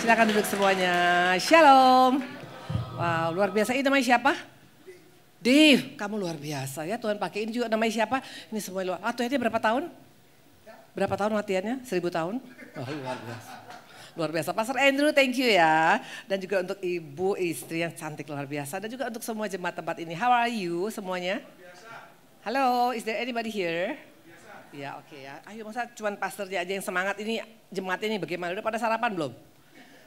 Silakan duduk semuanya. Shalom. Wow, luar biasa. Ini namanya siapa? Dave, kamu luar biasa ya. Tuhan pakai ini juga namanya siapa? Ini semua luar. Ah, Tuhan, berapa tahun? Berapa tahun latihannya? Seribu tahun? Oh, luar biasa. Luar biasa. Pastor Andrew, thank you ya. Dan juga untuk ibu, istri yang cantik luar biasa. Dan juga untuk semua jemaat tempat ini. How are you semuanya? Halo, is there anybody here? Ya oke okay ya. Ayo masa cuman pastornya aja yang semangat ini jemaat ini bagaimana? Udah pada sarapan belum?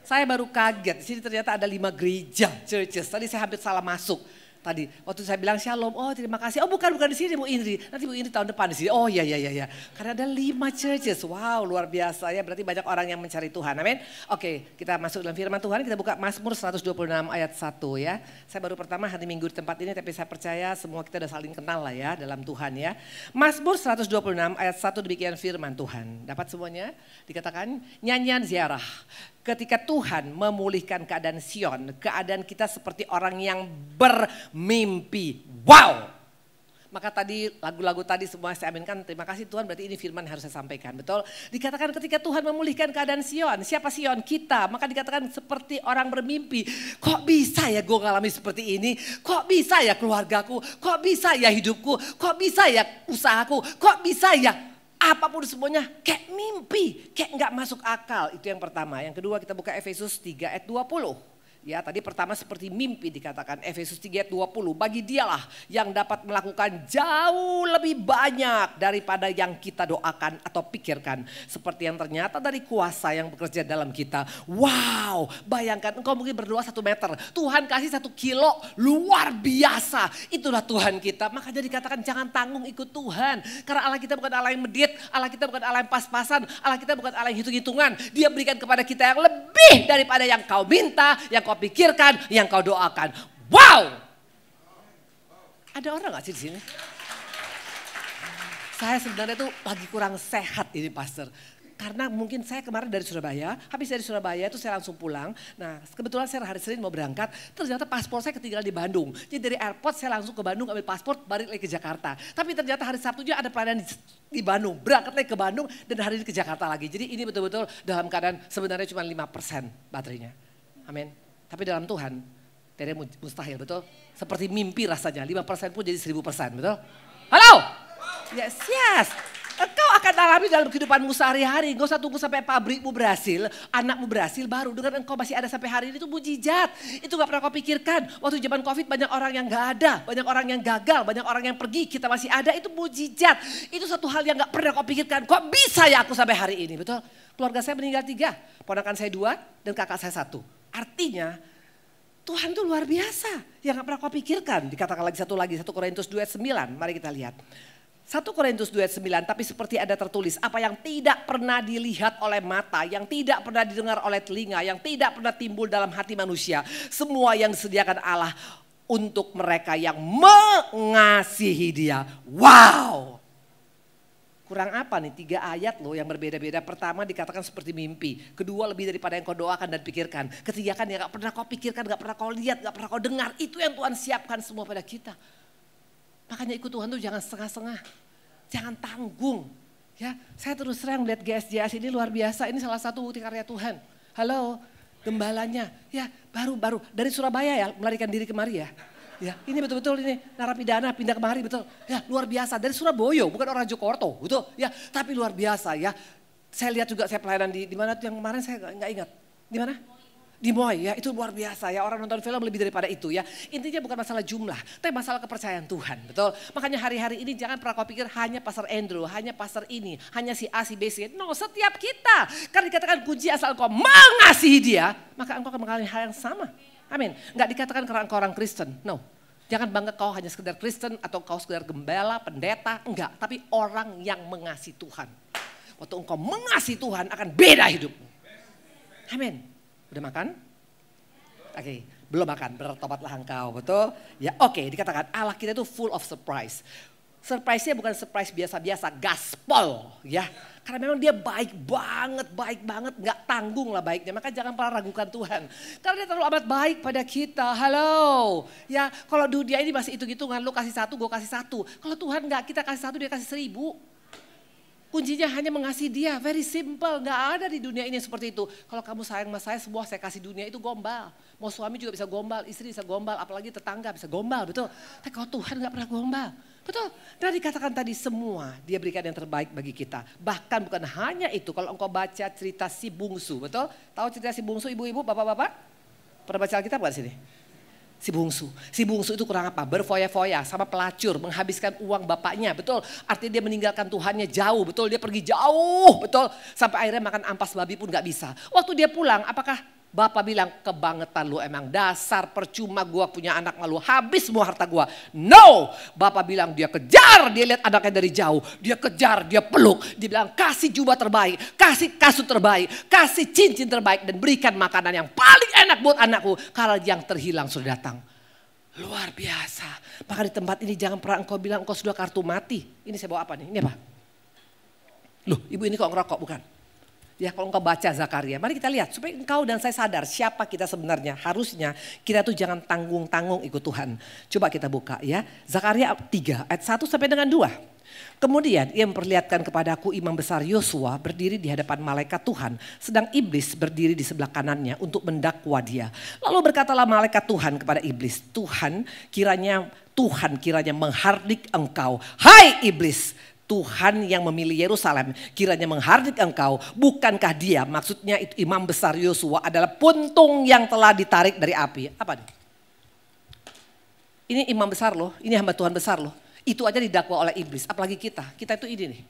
Saya baru kaget, di sini ternyata ada lima gereja, churches. Tadi saya hampir salah masuk. Tadi waktu saya bilang shalom, oh terima kasih. Oh bukan bukan di sini Bu Indri, nanti Bu Indri tahun depan di sini. Oh ya ya ya ya Karena ada lima churches. Wow luar biasa ya. Berarti banyak orang yang mencari Tuhan. Amin. Oke kita masuk dalam firman Tuhan. Kita buka Mazmur 126 ayat 1 ya. Saya baru pertama hari Minggu di tempat ini tapi saya percaya semua kita sudah saling kenal lah ya dalam Tuhan ya. Mazmur 126 ayat 1 demikian firman Tuhan. Dapat semuanya? Dikatakan nyanyian ziarah ketika Tuhan memulihkan keadaan Sion, keadaan kita seperti orang yang bermimpi. Wow! Maka tadi lagu-lagu tadi semua saya aminkan, terima kasih Tuhan berarti ini firman harus saya sampaikan, betul? Dikatakan ketika Tuhan memulihkan keadaan Sion, siapa Sion? Kita. Maka dikatakan seperti orang bermimpi, kok bisa ya gue ngalami seperti ini? Kok bisa ya keluargaku? Kok bisa ya hidupku? Kok bisa ya usahaku? Kok bisa ya Apapun semuanya kayak mimpi, kayak nggak masuk akal. Itu yang pertama. Yang kedua kita buka Efesus 3 ayat 20. Ya, tadi pertama seperti mimpi dikatakan Efesus 3 ayat 20. Bagi dialah yang dapat melakukan jauh lebih banyak daripada yang kita doakan atau pikirkan. Seperti yang ternyata dari kuasa yang bekerja dalam kita. Wow, bayangkan engkau mungkin berdoa satu meter. Tuhan kasih satu kilo, luar biasa. Itulah Tuhan kita. Makanya dikatakan jangan tanggung ikut Tuhan. Karena Allah kita bukan Allah yang medit, Allah kita bukan Allah yang pas-pasan, Allah kita bukan Allah yang hitung-hitungan. Dia berikan kepada kita yang lebih daripada yang kau minta, yang kau kau pikirkan, yang kau doakan. Wow! Ada orang gak sih di sini? Saya sebenarnya tuh lagi kurang sehat ini pastor karena mungkin saya kemarin dari Surabaya, habis dari Surabaya itu saya langsung pulang. Nah kebetulan saya hari Senin mau berangkat, ternyata paspor saya ketinggalan di Bandung. Jadi dari airport saya langsung ke Bandung ambil paspor, balik lagi ke Jakarta. Tapi ternyata hari Sabtu juga ada pelayanan di Bandung, berangkat lagi ke Bandung dan hari ini ke Jakarta lagi. Jadi ini betul-betul dalam keadaan sebenarnya cuma 5% baterainya. Amin. Tapi dalam Tuhan, tidak mustahil, betul? Seperti mimpi rasanya, 5% pun jadi 1000%, betul? Halo? Yes, yes. Kau akan alami dalam kehidupanmu sehari-hari. Gak usah tunggu sampai pabrikmu berhasil, anakmu berhasil, baru dengan engkau masih ada sampai hari ini itu mujizat. Itu gak pernah kau pikirkan. Waktu zaman covid banyak orang yang gak ada, banyak orang yang gagal, banyak orang yang pergi, kita masih ada. Itu mujizat. Itu satu hal yang gak pernah kau pikirkan. Kok bisa ya aku sampai hari ini, betul? Keluarga saya meninggal tiga, ponakan saya dua, dan kakak saya satu. Artinya Tuhan itu luar biasa yang gak pernah kau pikirkan. Dikatakan lagi satu lagi, satu Korintus 2 ayat 9. Mari kita lihat. satu Korintus 2 ayat 9, tapi seperti ada tertulis, apa yang tidak pernah dilihat oleh mata, yang tidak pernah didengar oleh telinga, yang tidak pernah timbul dalam hati manusia, semua yang disediakan Allah untuk mereka yang mengasihi dia. Wow, Kurang apa nih? Tiga ayat loh yang berbeda-beda. Pertama dikatakan seperti mimpi. Kedua lebih daripada yang kau doakan dan pikirkan. Ketiga kan yang gak pernah kau pikirkan, gak pernah kau lihat, gak pernah kau dengar. Itu yang Tuhan siapkan semua pada kita. Makanya ikut Tuhan tuh jangan setengah-setengah. Jangan tanggung. Ya, saya terus terang lihat GSJS ini luar biasa. Ini salah satu bukti karya Tuhan. Halo, gembalanya. Ya, baru-baru dari Surabaya ya melarikan diri kemari ya. Ya, ini betul-betul ini narapidana pindah kemari betul. Ya, luar biasa dari Surabaya, bukan orang Jokorto, betul. Gitu. Ya, tapi luar biasa ya. Saya lihat juga saya pelayanan di di mana yang kemarin saya nggak ingat. Di mana? Di Moy ya, itu luar biasa ya. Orang nonton film lebih daripada itu ya. Intinya bukan masalah jumlah, tapi masalah kepercayaan Tuhan, betul. Makanya hari-hari ini jangan pernah kau pikir hanya pasar Andrew, hanya pasar ini, hanya si A, si B, si No, setiap kita. Karena dikatakan kunci asal kau mengasihi dia, maka engkau akan mengalami hal yang sama. Amin. Nggak dikatakan karena engkau orang Kristen. No. Jangan bangga kau hanya sekedar Kristen atau kau sekedar gembala, pendeta. Enggak. Tapi orang yang mengasihi Tuhan. Waktu engkau mengasihi Tuhan akan beda hidup. Amin. Udah makan? Oke. Okay belum makan, bertobatlah engkau, betul? Ya oke, okay, dikatakan Allah kita itu full of surprise. Surprise-nya bukan surprise biasa-biasa, gaspol ya. Karena memang dia baik banget, baik banget, nggak tanggung lah baiknya. Maka jangan pernah ragukan Tuhan. Karena dia terlalu amat baik pada kita. Halo, ya kalau dunia ini masih gitu, hitungan lu kasih satu, gue kasih satu. Kalau Tuhan nggak kita kasih satu, dia kasih seribu. Kuncinya hanya mengasihi dia, very simple. Nggak ada di dunia ini seperti itu. Kalau kamu sayang sama saya, semua saya kasih dunia itu gombal. Mau suami juga bisa gombal, istri bisa gombal, apalagi tetangga bisa gombal, betul. Tapi kalau Tuhan nggak pernah gombal. Betul. Dan dikatakan tadi semua dia berikan yang terbaik bagi kita. Bahkan bukan hanya itu. Kalau engkau baca cerita si bungsu, betul? Tahu cerita si bungsu ibu-ibu, bapak-bapak? Pernah baca kita bukan sini? Si bungsu. Si bungsu itu kurang apa? Berfoya-foya sama pelacur, menghabiskan uang bapaknya, betul? Artinya dia meninggalkan Tuhannya jauh, betul? Dia pergi jauh, betul? Sampai akhirnya makan ampas babi pun gak bisa. Waktu dia pulang, apakah Bapak bilang kebangetan lu emang dasar percuma gua punya anak malu habis semua harta gua. No, Bapak bilang dia kejar, dia lihat anaknya dari jauh, dia kejar, dia peluk, dia bilang kasih jubah terbaik, kasih kasut terbaik, kasih cincin terbaik dan berikan makanan yang paling enak buat anakku kalau yang terhilang sudah datang. Luar biasa. Maka di tempat ini jangan pernah engkau bilang engkau sudah kartu mati. Ini saya bawa apa nih? Ini apa? Loh, ibu ini kok ngerokok bukan? Ya kalau engkau baca Zakaria, mari kita lihat supaya engkau dan saya sadar siapa kita sebenarnya. Harusnya kita tuh jangan tanggung-tanggung ikut Tuhan. Coba kita buka ya. Zakaria 3 ayat 1 sampai dengan 2. Kemudian ia memperlihatkan kepadaku imam besar Yosua berdiri di hadapan malaikat Tuhan, sedang iblis berdiri di sebelah kanannya untuk mendakwa dia. Lalu berkatalah malaikat Tuhan kepada iblis, Tuhan kiranya Tuhan kiranya menghardik engkau. Hai iblis, Tuhan yang memilih Yerusalem kiranya menghardik engkau. Bukankah dia maksudnya itu imam besar Yosua adalah puntung yang telah ditarik dari api. Apa nih? Ini imam besar loh, ini hamba Tuhan besar loh. Itu aja didakwa oleh iblis, apalagi kita. Kita itu ini nih,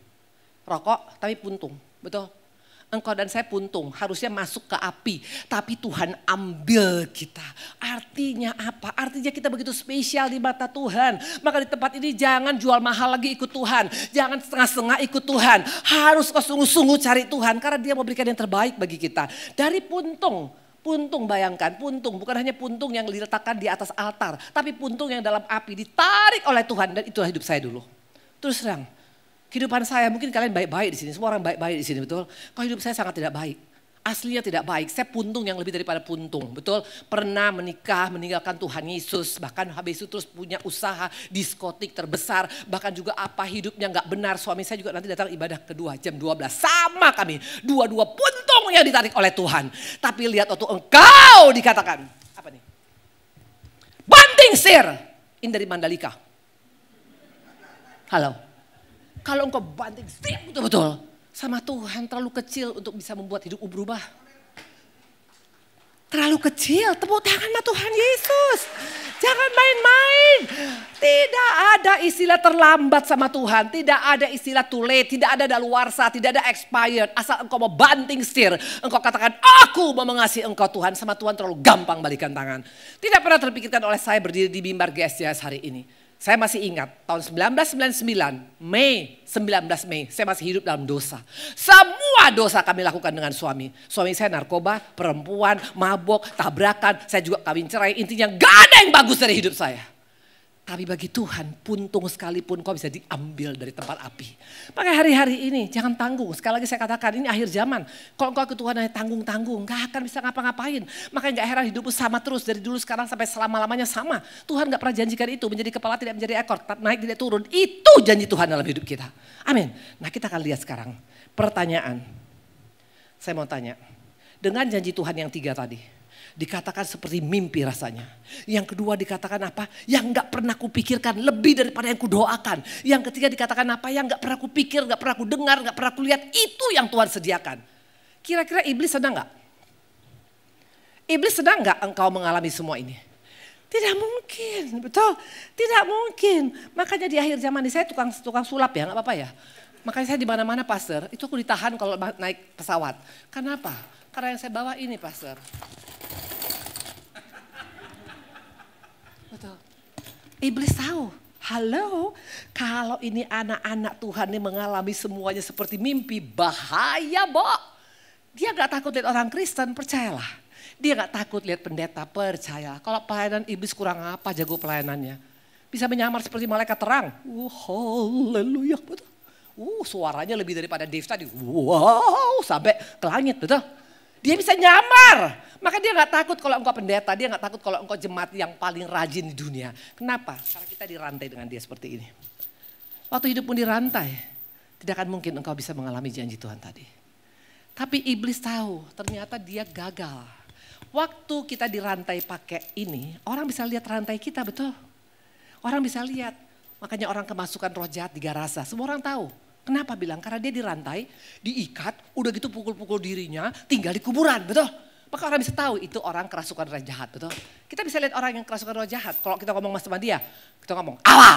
rokok tapi puntung, betul? engkau dan saya puntung, harusnya masuk ke api, tapi Tuhan ambil kita. Artinya apa? Artinya kita begitu spesial di mata Tuhan. Maka di tempat ini jangan jual mahal lagi ikut Tuhan, jangan setengah-setengah ikut Tuhan. Harus kau sungguh-sungguh cari Tuhan karena Dia mau berikan yang terbaik bagi kita. Dari puntung Puntung bayangkan, puntung bukan hanya puntung yang diletakkan di atas altar, tapi puntung yang dalam api ditarik oleh Tuhan dan itulah hidup saya dulu. Terus terang, kehidupan saya mungkin kalian baik-baik di sini, semua orang baik-baik di sini betul. Kalau hidup saya sangat tidak baik. Aslinya tidak baik, saya puntung yang lebih daripada puntung, betul. Pernah menikah, meninggalkan Tuhan Yesus, bahkan habis itu terus punya usaha diskotik terbesar, bahkan juga apa hidupnya nggak benar. Suami saya juga nanti datang ibadah kedua jam 12, sama kami, dua-dua puntung yang ditarik oleh Tuhan. Tapi lihat waktu engkau dikatakan, apa nih? Banting sir, Indari Mandalika. Halo, kalau engkau banting setiap betul-betul sama Tuhan terlalu kecil untuk bisa membuat hidupmu berubah. Terlalu kecil, tepuk tangan sama Tuhan Yesus. Jangan main-main. Tidak ada istilah terlambat sama Tuhan. Tidak ada istilah too late. Tidak ada daluarsa. Tidak ada expired. Asal engkau mau banting setir. Engkau katakan aku mau mengasihi engkau Tuhan. Sama Tuhan terlalu gampang balikan tangan. Tidak pernah terpikirkan oleh saya berdiri di mimbar GSJS hari ini. Saya masih ingat tahun 1999, Mei, 19 Mei, saya masih hidup dalam dosa. Semua dosa kami lakukan dengan suami. Suami saya narkoba, perempuan, mabok, tabrakan, saya juga kawin cerai. Intinya gak ada yang bagus dari hidup saya. Tapi bagi Tuhan, puntung sekalipun kau bisa diambil dari tempat api. Pakai hari-hari ini, jangan tanggung. Sekali lagi saya katakan, ini akhir zaman. Kalau kau ke Tuhan hanya tanggung-tanggung, gak akan bisa ngapa-ngapain. Maka gak heran hidupmu sama terus, dari dulu sekarang sampai selama-lamanya sama. Tuhan gak pernah janjikan itu, menjadi kepala tidak menjadi ekor, naik tidak turun. Itu janji Tuhan dalam hidup kita. Amin. Nah kita akan lihat sekarang, pertanyaan. Saya mau tanya, dengan janji Tuhan yang tiga tadi, dikatakan seperti mimpi rasanya. Yang kedua dikatakan apa? Yang nggak pernah kupikirkan lebih daripada yang kudoakan. Yang ketiga dikatakan apa? Yang nggak pernah kupikir, nggak pernah kudengar, nggak pernah kulihat. Itu yang Tuhan sediakan. Kira-kira iblis sedang nggak? Iblis sedang nggak engkau mengalami semua ini? Tidak mungkin, betul. Tidak mungkin. Makanya di akhir zaman ini saya tukang tukang sulap ya, nggak apa-apa ya. Makanya saya di mana-mana pastor, itu aku ditahan kalau naik pesawat. Kenapa? Karena yang saya bawa ini pastor. Iblis tahu. Halo, kalau ini anak-anak Tuhan ini mengalami semuanya seperti mimpi, bahaya, bok. Dia gak takut lihat orang Kristen, percayalah. Dia gak takut lihat pendeta, percaya. Kalau pelayanan iblis kurang apa, jago pelayanannya. Bisa menyamar seperti malaikat terang. Uh, haleluya, betul. Uh, suaranya lebih daripada Dave tadi. Wow, sampai ke langit, betul. Dia bisa nyamar. Maka dia nggak takut kalau engkau pendeta, dia nggak takut kalau engkau jemaat yang paling rajin di dunia. Kenapa? Karena kita dirantai dengan dia seperti ini. Waktu hidup pun dirantai, tidak akan mungkin engkau bisa mengalami janji Tuhan tadi. Tapi iblis tahu, ternyata dia gagal. Waktu kita dirantai pakai ini, orang bisa lihat rantai kita, betul? Orang bisa lihat. Makanya orang kemasukan roh jahat di garasa, semua orang tahu. Kenapa bilang? Karena dia dirantai, diikat, udah gitu pukul-pukul dirinya, tinggal di kuburan, betul? Maka orang bisa tahu itu orang kerasukan roh jahat, betul? Kita bisa lihat orang yang kerasukan roh jahat. Kalau kita ngomong sama dia, kita ngomong, awa,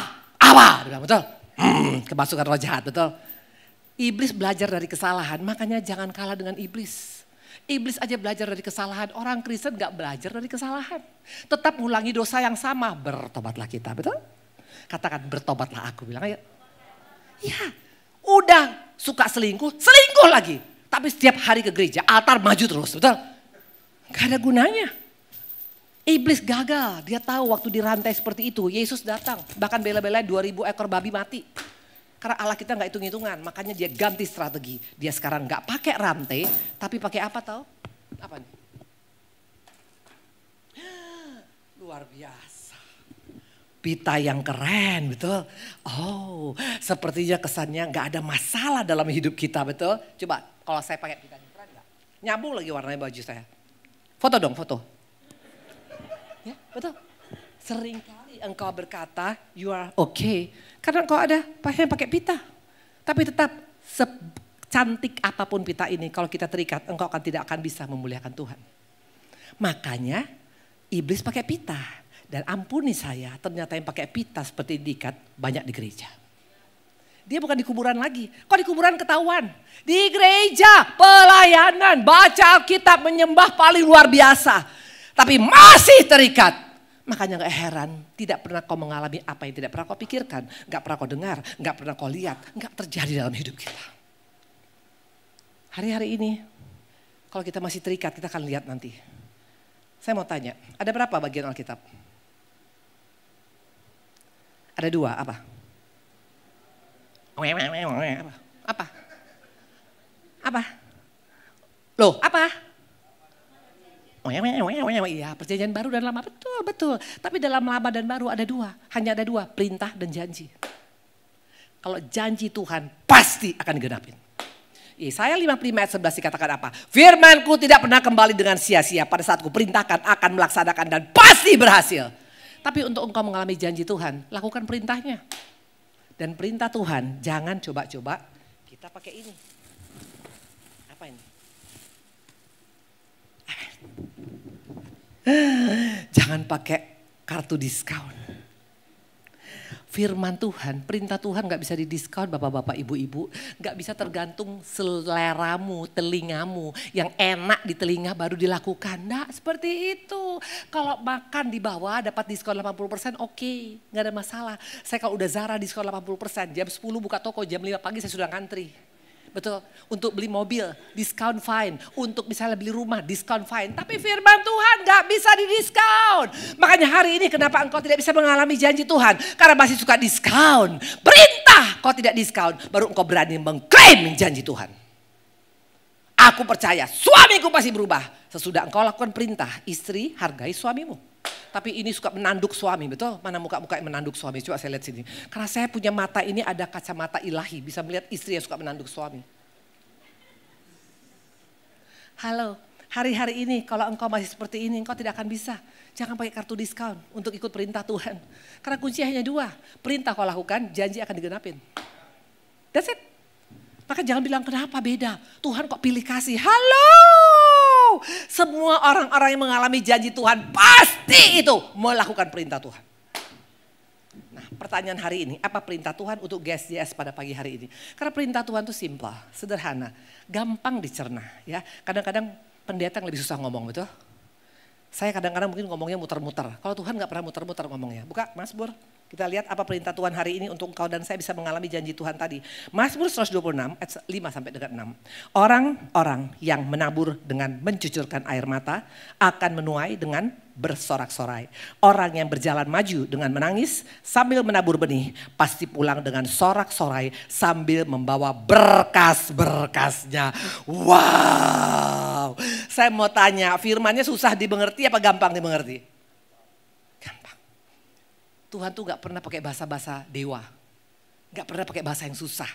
awa, betul? Hmm, kemasukan roh jahat, betul? Iblis belajar dari kesalahan, makanya jangan kalah dengan iblis. Iblis aja belajar dari kesalahan, orang Kristen gak belajar dari kesalahan. Tetap ulangi dosa yang sama, bertobatlah kita, betul? Katakan bertobatlah aku, bilang ayo. Ya, Udah suka selingkuh, selingkuh lagi. Tapi setiap hari ke gereja, altar maju terus, betul? Gak ada gunanya. Iblis gagal, dia tahu waktu dirantai seperti itu, Yesus datang. Bahkan bela-belain 2000 ekor babi mati. Karena Allah kita nggak hitung-hitungan, makanya dia ganti strategi. Dia sekarang nggak pakai rantai, tapi pakai apa tau Apa nih? Luar biasa pita yang keren, betul? Oh, sepertinya kesannya nggak ada masalah dalam hidup kita, betul? Coba kalau saya pakai pita yang keren gak? Nyambung lagi warnanya baju saya. Foto dong, foto. Ya, betul. Seringkali engkau berkata, you are okay. Karena engkau ada pasien pakai pita. Tapi tetap secantik apapun pita ini, kalau kita terikat, engkau akan tidak akan bisa memuliakan Tuhan. Makanya iblis pakai pita dan ampuni saya, ternyata yang pakai pita seperti diikat banyak di gereja. Dia bukan di kuburan lagi. Kok di kuburan ketahuan? Di gereja, pelayanan, baca Alkitab, menyembah paling luar biasa. Tapi masih terikat. Makanya gak heran, tidak pernah kau mengalami apa yang tidak pernah kau pikirkan. Gak pernah kau dengar, gak pernah kau lihat, gak terjadi dalam hidup kita. Hari-hari ini, kalau kita masih terikat, kita akan lihat nanti. Saya mau tanya, ada berapa bagian Alkitab? Ada dua, apa? Apa? Apa? Apa? Loh, apa? Iya, perjanjian baru dan lama, betul, betul. Tapi dalam lama dan baru ada dua, hanya ada dua, perintah dan janji. Kalau janji Tuhan pasti akan digenapin. Iya, saya 55 ayat 11 dikatakan apa? Firmanku tidak pernah kembali dengan sia-sia pada saat ku perintahkan akan melaksanakan dan pasti berhasil. Tapi untuk engkau mengalami janji Tuhan, lakukan perintahnya. Dan perintah Tuhan, jangan coba-coba kita pakai ini. Apa ini? Jangan pakai kartu diskon. Firman Tuhan, perintah Tuhan gak bisa didiskon bapak-bapak, ibu-ibu. Gak bisa tergantung seleramu, telingamu. Yang enak di telinga baru dilakukan. Gak seperti itu kalau makan di bawah dapat diskon 80% oke, okay, nggak ada masalah. Saya kalau udah Zara diskon 80%, jam 10 buka toko, jam 5 pagi saya sudah ngantri. Betul, untuk beli mobil, discount fine. Untuk misalnya beli rumah, discount fine. Tapi firman Tuhan gak bisa didiscount. Makanya hari ini kenapa engkau tidak bisa mengalami janji Tuhan? Karena masih suka discount. Perintah kau tidak discount, baru engkau berani mengklaim janji Tuhan. Aku percaya suamiku pasti berubah. Sesudah engkau lakukan perintah, istri hargai suamimu. Tapi ini suka menanduk suami, betul? Mana muka-muka yang menanduk suami? Coba saya lihat sini. Karena saya punya mata ini ada kacamata ilahi. Bisa melihat istri yang suka menanduk suami. Halo, hari-hari ini kalau engkau masih seperti ini, engkau tidak akan bisa. Jangan pakai kartu diskon untuk ikut perintah Tuhan. Karena kuncinya hanya dua. Perintah kau lakukan, janji akan digenapin. That's it. Maka jangan bilang kenapa beda. Tuhan kok pilih kasih. Halo. Semua orang-orang yang mengalami janji Tuhan pasti itu melakukan perintah Tuhan. Nah pertanyaan hari ini, apa perintah Tuhan untuk yes pada pagi hari ini? Karena perintah Tuhan itu simple, sederhana, gampang dicerna. ya. Kadang-kadang pendeta yang lebih susah ngomong, betul? Saya kadang-kadang mungkin ngomongnya muter-muter. Kalau Tuhan nggak pernah muter-muter ngomongnya. Buka, Mas Bur. Kita lihat apa perintah Tuhan hari ini untuk engkau dan saya bisa mengalami janji Tuhan tadi. Mazmur 126 ayat 5 sampai dengan 6. Orang-orang yang menabur dengan mencucurkan air mata akan menuai dengan bersorak-sorai. Orang yang berjalan maju dengan menangis sambil menabur benih pasti pulang dengan sorak-sorai sambil membawa berkas-berkasnya. Wow. Saya mau tanya, firmannya susah dimengerti apa gampang dimengerti? Tuhan tuh gak pernah pakai bahasa-bahasa dewa. Gak pernah pakai bahasa yang susah.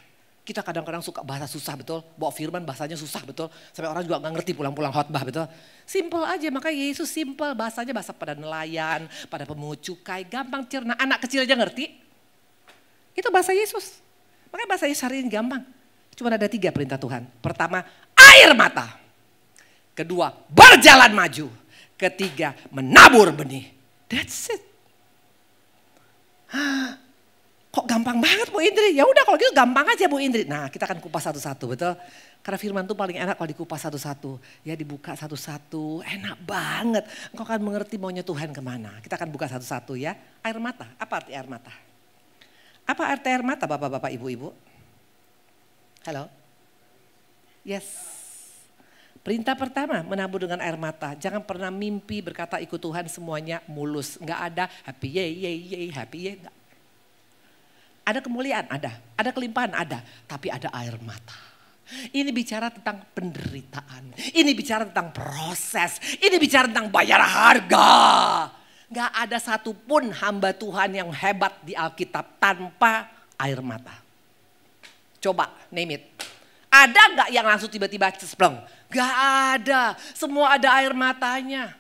Kita kadang-kadang suka bahasa susah betul, bawa firman bahasanya susah betul, sampai orang juga gak ngerti pulang-pulang khotbah betul. Simple aja, makanya Yesus simple bahasanya bahasa pada nelayan, pada pemungut cukai, gampang cerna, anak kecil aja ngerti. Itu bahasa Yesus. Makanya bahasa Yesus hari ini gampang. Cuma ada tiga perintah Tuhan. Pertama, air mata. Kedua, berjalan maju. Ketiga, menabur benih. That's it kok gampang banget Bu Indri? Ya udah kalau gitu gampang aja Bu Indri. Nah kita akan kupas satu-satu betul. Karena firman tuh paling enak kalau dikupas satu-satu. Ya dibuka satu-satu, enak banget. Engkau akan mengerti maunya Tuhan kemana. Kita akan buka satu-satu ya. Air mata, apa arti air mata? Apa arti air mata Bapak-Bapak Ibu-Ibu? Halo? Yes. Perintah pertama, menabur dengan air mata. Jangan pernah mimpi berkata ikut Tuhan semuanya mulus. Enggak ada happy ye ye ye happy ye. Enggak. Ada kemuliaan, ada. Ada kelimpahan, ada. Tapi ada air mata. Ini bicara tentang penderitaan. Ini bicara tentang proses. Ini bicara tentang bayar harga. Gak ada satupun hamba Tuhan yang hebat di Alkitab tanpa air mata. Coba, name it. Ada nggak yang langsung tiba-tiba cespleng? Gak ada, semua ada air matanya.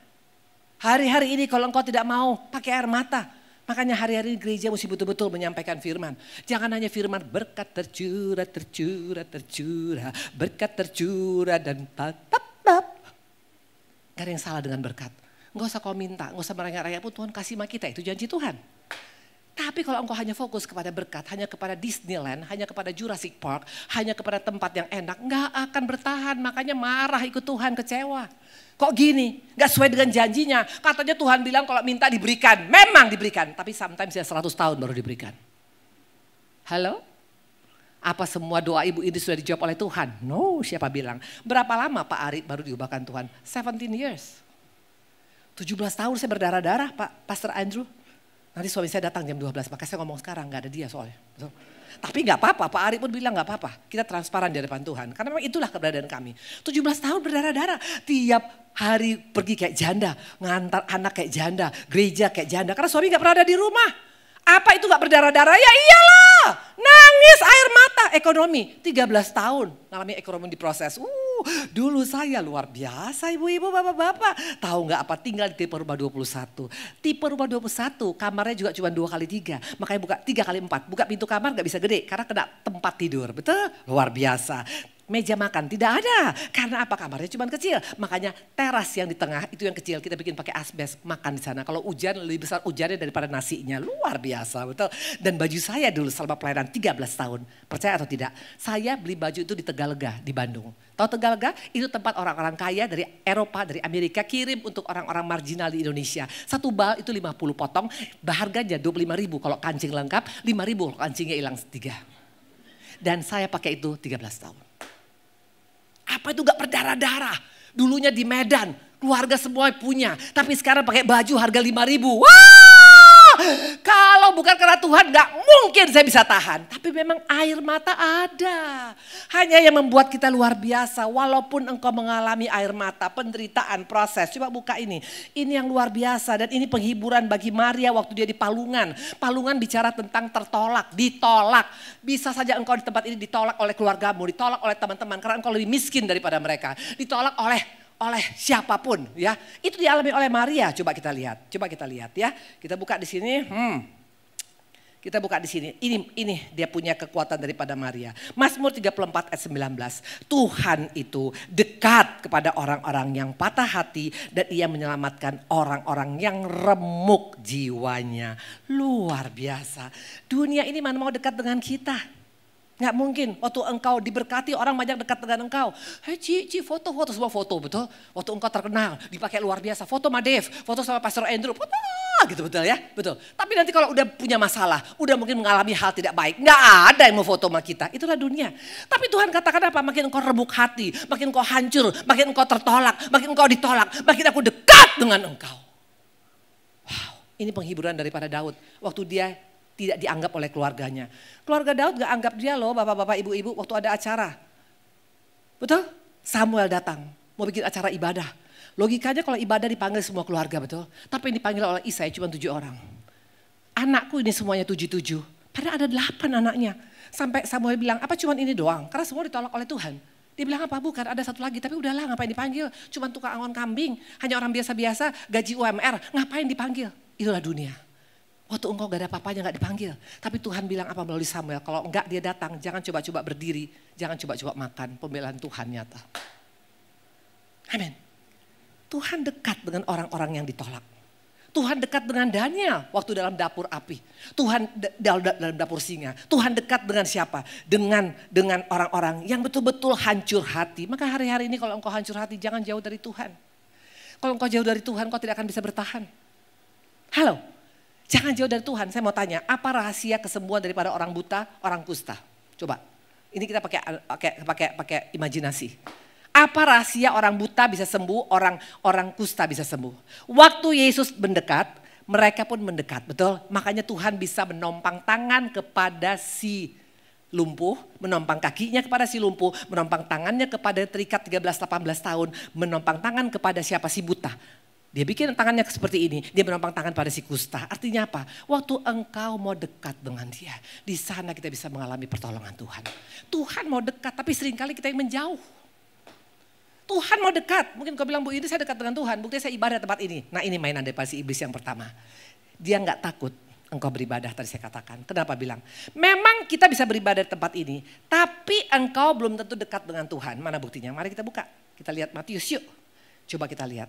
Hari-hari ini kalau engkau tidak mau pakai air mata, Makanya hari-hari gereja mesti betul-betul menyampaikan firman. Jangan hanya firman berkat tercurah, tercurah, tercurah, berkat tercurah dan tap tap. Gak ada yang salah dengan berkat. Enggak usah kau minta, enggak usah merayap-rayap pun Tuhan kasih sama kita, itu janji Tuhan. Tapi kalau engkau hanya fokus kepada berkat, hanya kepada Disneyland, hanya kepada Jurassic Park, hanya kepada tempat yang enak, nggak akan bertahan. Makanya marah ikut Tuhan, kecewa. Kok gini? Gak sesuai dengan janjinya. Katanya Tuhan bilang kalau minta diberikan. Memang diberikan. Tapi sometimes ya 100 tahun baru diberikan. Halo? Apa semua doa ibu ini sudah dijawab oleh Tuhan? No, siapa bilang? Berapa lama Pak Ari baru diubahkan Tuhan? 17 years. 17 tahun saya berdarah-darah Pak Pastor Andrew. Nanti suami saya datang jam 12, pakai saya ngomong sekarang, gak ada dia soalnya. So, tapi gak apa-apa, Pak Ari pun bilang gak apa-apa. Kita transparan di hadapan Tuhan. Karena memang itulah keberadaan kami. 17 tahun berdarah-darah, tiap hari pergi kayak janda, ngantar anak kayak janda, gereja kayak janda. Karena suami gak pernah ada di rumah. Apa itu gak berdarah-darah? Ya iyalah, nangis air mata. Ekonomi, 13 tahun, ngalami ekonomi diproses. Uh, Dulu saya luar biasa ibu-ibu, bapak-bapak. Tahu nggak apa tinggal di tipe rumah 21. Tipe rumah 21 kamarnya juga cuma dua kali tiga. Makanya buka tiga kali empat. Buka pintu kamar nggak bisa gede karena kena tempat tidur. Betul? Luar biasa meja makan. Tidak ada. Karena apa kamarnya cuma kecil. Makanya teras yang di tengah itu yang kecil kita bikin pakai asbes makan di sana. Kalau hujan lebih besar hujannya daripada nasinya. Luar biasa betul. Dan baju saya dulu selama pelayanan 13 tahun. Percaya atau tidak? Saya beli baju itu di Tegalega di Bandung. Tahu Tegalega? Itu tempat orang-orang kaya dari Eropa, dari Amerika kirim untuk orang-orang marginal di Indonesia. Satu bal itu 50 potong, harganya 25 ribu kalau kancing lengkap, 5 ribu kalau kancingnya hilang tiga. Dan saya pakai itu 13 tahun. Apa itu gak berdarah-darah? Dulunya di Medan, keluarga semua punya. Tapi sekarang pakai baju harga 5 ribu. Wah! Kalau bukan karena Tuhan gak mungkin saya bisa tahan. Tapi memang air mata ada. Hanya yang membuat kita luar biasa. Walaupun engkau mengalami air mata, penderitaan, proses. Coba buka ini. Ini yang luar biasa dan ini penghiburan bagi Maria waktu dia di Palungan. Palungan bicara tentang tertolak, ditolak. Bisa saja engkau di tempat ini ditolak oleh keluargamu, ditolak oleh teman-teman. Karena engkau lebih miskin daripada mereka. Ditolak oleh oleh siapapun ya. Itu dialami oleh Maria. Coba kita lihat. Coba kita lihat ya. Kita buka di sini. Hmm. Kita buka di sini. Ini ini dia punya kekuatan daripada Maria. Mazmur 34 ayat 19. Tuhan itu dekat kepada orang-orang yang patah hati dan ia menyelamatkan orang-orang yang remuk jiwanya. Luar biasa. Dunia ini mana mau dekat dengan kita? Nggak mungkin. Waktu engkau diberkati orang banyak dekat dengan engkau. Hei Ci, Ci foto, foto semua foto betul. Waktu engkau terkenal, dipakai luar biasa. Foto sama Dave, foto sama Pastor Andrew, foto gitu betul ya. Betul. Tapi nanti kalau udah punya masalah, udah mungkin mengalami hal tidak baik. Nggak ada yang mau foto sama kita. Itulah dunia. Tapi Tuhan katakan apa? Makin engkau rebuk hati, makin engkau hancur, makin engkau tertolak, makin engkau ditolak, makin aku dekat dengan engkau. Wow, ini penghiburan daripada Daud. Waktu dia tidak dianggap oleh keluarganya. Keluarga Daud gak anggap dia loh bapak-bapak ibu-ibu waktu ada acara. Betul? Samuel datang mau bikin acara ibadah. Logikanya kalau ibadah dipanggil semua keluarga betul. Tapi yang dipanggil oleh Isai cuma tujuh orang. Anakku ini semuanya tujuh-tujuh. Padahal ada delapan anaknya. Sampai Samuel bilang, apa cuma ini doang? Karena semua ditolak oleh Tuhan. Dia bilang apa? Bukan, ada satu lagi. Tapi udahlah ngapain dipanggil? cuma tukang angon kambing. Hanya orang biasa-biasa, gaji UMR. Ngapain dipanggil? Itulah dunia. Waktu engkau gak ada apa papanya gak dipanggil. Tapi Tuhan bilang apa melalui Samuel, kalau enggak dia datang jangan coba-coba berdiri, jangan coba-coba makan. Pembelaan Tuhan nyata. Amin. Tuhan dekat dengan orang-orang yang ditolak. Tuhan dekat dengan Daniel waktu dalam dapur api. Tuhan dalam dapur singa. Tuhan dekat dengan siapa? Dengan dengan orang-orang yang betul-betul hancur hati. Maka hari-hari ini kalau engkau hancur hati jangan jauh dari Tuhan. Kalau engkau jauh dari Tuhan, engkau tidak akan bisa bertahan. Halo, Jangan jauh dari Tuhan. Saya mau tanya, apa rahasia kesembuhan daripada orang buta, orang kusta? Coba. Ini kita pakai pakai pakai pakai imajinasi. Apa rahasia orang buta bisa sembuh, orang orang kusta bisa sembuh? Waktu Yesus mendekat, mereka pun mendekat, betul? Makanya Tuhan bisa menompang tangan kepada si lumpuh, menompang kakinya kepada si lumpuh, menompang tangannya kepada terikat 13-18 tahun, menompang tangan kepada siapa si buta. Dia bikin tangannya seperti ini, dia menopang tangan pada si kusta. Artinya apa? Waktu engkau mau dekat dengan dia, di sana kita bisa mengalami pertolongan Tuhan. Tuhan mau dekat, tapi seringkali kita yang menjauh. Tuhan mau dekat. Mungkin kau bilang, Bu ini saya dekat dengan Tuhan, Bukti saya ibadah tempat ini. Nah ini mainan dari si iblis yang pertama. Dia nggak takut, engkau beribadah tadi saya katakan. Kenapa bilang? Memang kita bisa beribadah di tempat ini, tapi engkau belum tentu dekat dengan Tuhan. Mana buktinya? Mari kita buka. Kita lihat Matius yuk. Coba kita lihat.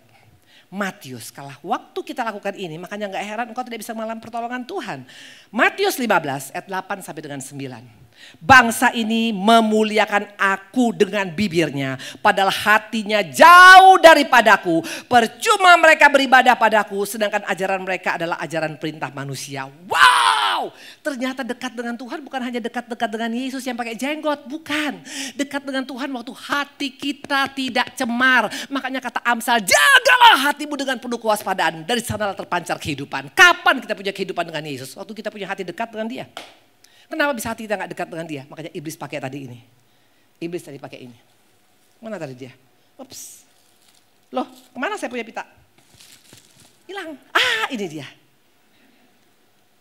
Matius. Kalau waktu kita lakukan ini, makanya nggak heran engkau tidak bisa mengalami pertolongan Tuhan. Matius 15 ayat 8 sampai dengan 9. Bangsa ini memuliakan aku dengan bibirnya, padahal hatinya jauh daripadaku. Percuma mereka beribadah padaku, sedangkan ajaran mereka adalah ajaran perintah manusia. Wow! Wow, ternyata dekat dengan Tuhan bukan hanya dekat-dekat dengan Yesus yang pakai jenggot, bukan. Dekat dengan Tuhan waktu hati kita tidak cemar. Makanya kata Amsal, jagalah hatimu dengan penuh kewaspadaan. Dari sanalah terpancar kehidupan. Kapan kita punya kehidupan dengan Yesus? Waktu kita punya hati dekat dengan dia. Kenapa bisa hati kita nggak dekat dengan dia? Makanya iblis pakai tadi ini. Iblis tadi pakai ini. Mana tadi dia? Ups. Loh, kemana saya punya pita? Hilang. Ah, ini dia.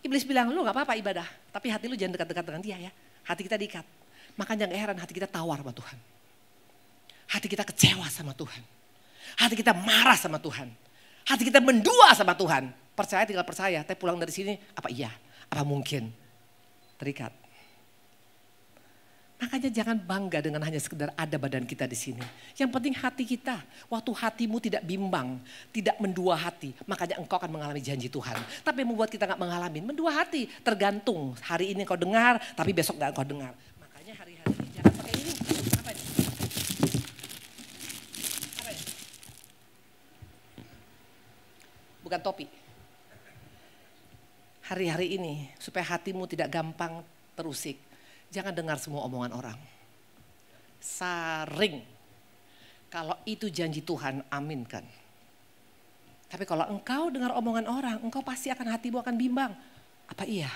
Iblis bilang, lu gak apa-apa ibadah, tapi hati lu jangan dekat-dekat dengan dia ya. Hati kita diikat. Makanya jangan heran hati kita tawar sama Tuhan. Hati kita kecewa sama Tuhan. Hati kita marah sama Tuhan. Hati kita mendua sama Tuhan. Percaya tinggal percaya, tapi pulang dari sini apa iya? Apa mungkin? Terikat. Makanya jangan bangga dengan hanya sekedar ada badan kita di sini. Yang penting hati kita. Waktu hatimu tidak bimbang, tidak mendua hati, makanya engkau akan mengalami janji Tuhan. Tapi yang membuat kita nggak mengalami, mendua hati, tergantung. Hari ini kau dengar, tapi besok nggak kau dengar. Makanya hari-hari ini jangan pakai ini. Apa ini? Apa ini? Bukan topi. Hari-hari ini supaya hatimu tidak gampang terusik Jangan dengar semua omongan orang. Saring. Kalau itu janji Tuhan, amin kan. Tapi kalau engkau dengar omongan orang, engkau pasti akan hatimu akan bimbang. Apa iya?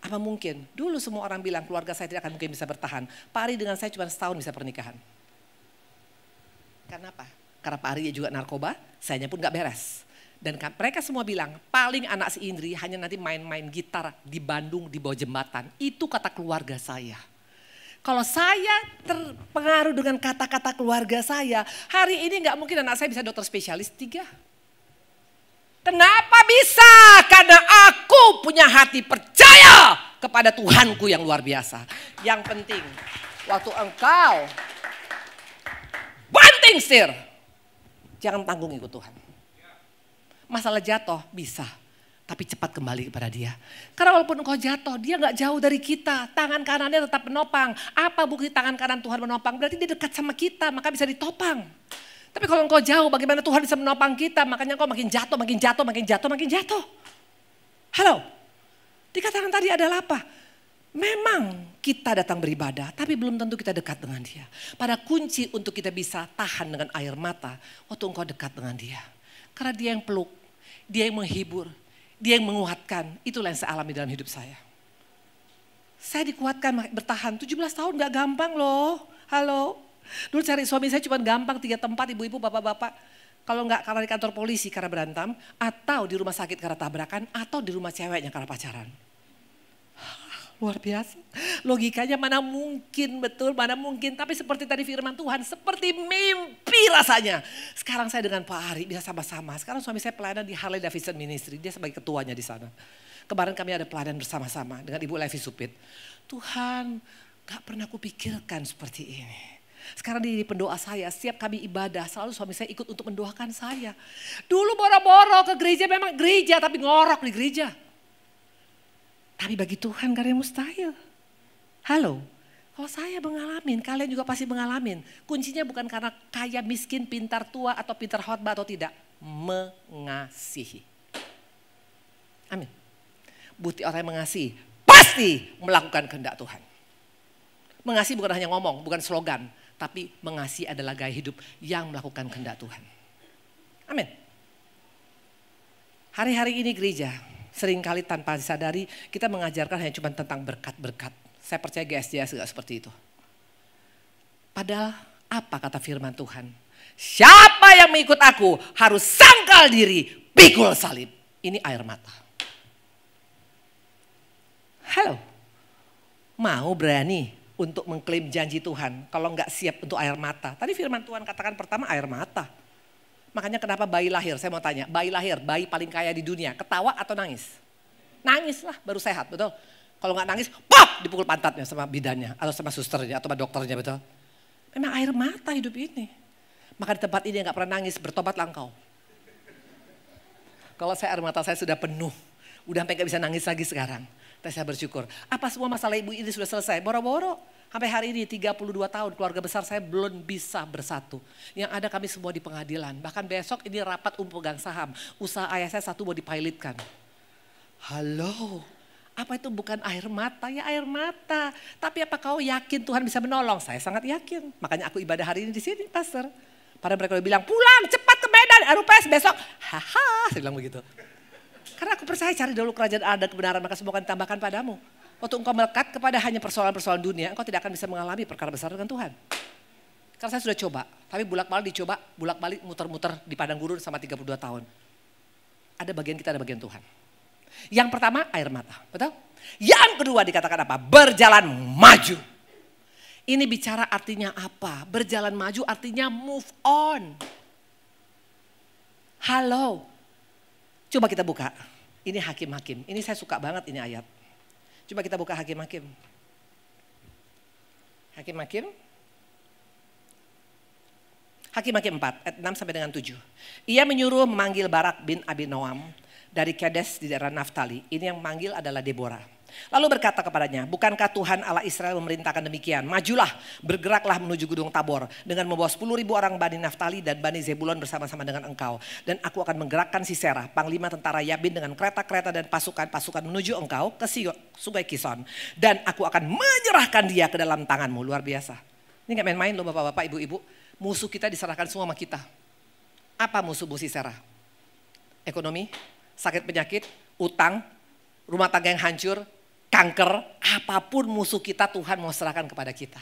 Apa mungkin? Dulu semua orang bilang keluarga saya tidak akan mungkin bisa bertahan. Pari dengan saya cuma setahun bisa pernikahan. Karena apa? Karena Pari Ari juga narkoba, saya pun gak beres. Dan mereka semua bilang paling anak si Indri hanya nanti main-main gitar di Bandung di bawah jembatan. Itu kata keluarga saya. Kalau saya terpengaruh dengan kata-kata keluarga saya, hari ini nggak mungkin anak saya bisa dokter spesialis tiga. Kenapa bisa? Karena aku punya hati percaya kepada Tuhanku yang luar biasa. Yang penting, waktu engkau banting sir, jangan tanggung ikut Tuhan. Masalah jatuh bisa, tapi cepat kembali kepada dia. Karena walaupun engkau jatuh, dia nggak jauh dari kita. Tangan kanannya tetap menopang. Apa bukti tangan kanan Tuhan menopang? Berarti dia dekat sama kita, maka bisa ditopang. Tapi kalau engkau jauh, bagaimana Tuhan bisa menopang kita? Makanya engkau makin jatuh, makin jatuh, makin jatuh, makin jatuh. Halo, dikatakan tadi ada apa? Memang kita datang beribadah, tapi belum tentu kita dekat dengan dia. Pada kunci untuk kita bisa tahan dengan air mata, waktu engkau dekat dengan dia. Karena dia yang peluk, dia yang menghibur, dia yang menguatkan. Itulah yang saya alami dalam hidup saya. Saya dikuatkan bertahan, 17 tahun gak gampang loh. Halo, dulu cari suami saya cuma gampang, tiga tempat, ibu-ibu, bapak-bapak. Kalau nggak karena di kantor polisi karena berantem, atau di rumah sakit karena tabrakan, atau di rumah ceweknya karena pacaran. Luar biasa. Logikanya mana mungkin betul, mana mungkin. Tapi seperti tadi firman Tuhan, seperti mimpi rasanya. Sekarang saya dengan Pak Ari bisa sama-sama. Sekarang suami saya pelayanan di Harley Davidson Ministry. Dia sebagai ketuanya di sana. Kemarin kami ada pelayanan bersama-sama dengan Ibu Levi Supit. Tuhan, gak pernah kupikirkan seperti ini. Sekarang di pendoa saya, setiap kami ibadah selalu suami saya ikut untuk mendoakan saya. Dulu boro-boro ke gereja memang gereja tapi ngorok di gereja. Tapi bagi Tuhan gak ada yang mustahil. Halo, kalau saya mengalami, kalian juga pasti mengalami. Kuncinya bukan karena kaya, miskin, pintar, tua, atau pintar khotbah atau tidak. Mengasihi. Amin. Bukti orang yang mengasihi, pasti melakukan kehendak Tuhan. Mengasihi bukan hanya ngomong, bukan slogan. Tapi mengasihi adalah gaya hidup yang melakukan kehendak Tuhan. Amin. Hari-hari ini gereja, seringkali tanpa disadari kita mengajarkan hanya cuma tentang berkat-berkat. Saya percaya GSJS juga seperti itu. Padahal apa kata firman Tuhan? Siapa yang mengikut aku harus sangkal diri, pikul salib. Ini air mata. Halo, mau berani untuk mengklaim janji Tuhan kalau nggak siap untuk air mata. Tadi firman Tuhan katakan pertama air mata. Makanya kenapa bayi lahir, saya mau tanya. Bayi lahir, bayi paling kaya di dunia, ketawa atau nangis? Nangis lah, baru sehat, betul? Kalau nggak nangis, pop dipukul pantatnya sama bidannya, atau sama susternya, atau sama dokternya, betul? Memang air mata hidup ini. Maka di tempat ini nggak pernah nangis, bertobat engkau. Kalau saya air mata saya sudah penuh, udah sampai nggak bisa nangis lagi sekarang tapi saya bersyukur. Apa semua masalah ibu ini sudah selesai? Boro-boro. Sampai hari ini 32 tahun keluarga besar saya belum bisa bersatu. Yang ada kami semua di pengadilan. Bahkan besok ini rapat umum pegang saham. Usaha ayah saya satu mau dipilotkan. Halo, apa itu bukan air mata? Ya air mata. Tapi apa kau yakin Tuhan bisa menolong? Saya sangat yakin. Makanya aku ibadah hari ini di sini, Pastor. Para mereka bilang, pulang cepat ke Medan, RUPS besok. Haha, saya bilang begitu. Karena aku percaya cari dulu kerajaan Allah dan kebenaran maka semua akan ditambahkan padamu. Waktu engkau melekat kepada hanya persoalan-persoalan dunia, engkau tidak akan bisa mengalami perkara besar dengan Tuhan. Karena saya sudah coba, tapi bulak-balik dicoba, bulak-balik muter-muter di padang gurun sama 32 tahun. Ada bagian kita, ada bagian Tuhan. Yang pertama air mata, betul? Yang kedua dikatakan apa? Berjalan maju. Ini bicara artinya apa? Berjalan maju artinya move on. Halo, Coba kita buka. Ini hakim-hakim. Ini saya suka banget ini ayat. Coba kita buka hakim-hakim. Hakim-hakim. Hakim-hakim 4, ayat 6 sampai dengan 7. Ia menyuruh memanggil Barak bin Abi Noam dari Kedes di daerah Naftali. Ini yang manggil adalah Deborah. Lalu berkata kepadanya, bukankah Tuhan Allah Israel memerintahkan demikian? Majulah, bergeraklah menuju gunung Tabor dengan membawa sepuluh ribu orang Bani Naftali dan Bani Zebulon bersama-sama dengan engkau. Dan aku akan menggerakkan si Sisera, panglima tentara Yabin dengan kereta-kereta dan pasukan-pasukan menuju engkau ke Sio, sungai Kison. Dan aku akan menyerahkan dia ke dalam tanganmu. Luar biasa. Ini gak main-main loh bapak-bapak, ibu-ibu. Musuh kita diserahkan semua sama kita. Apa musuh bu Sisera? Ekonomi, sakit penyakit, utang, rumah tangga yang hancur, kanker, apapun musuh kita Tuhan mau serahkan kepada kita.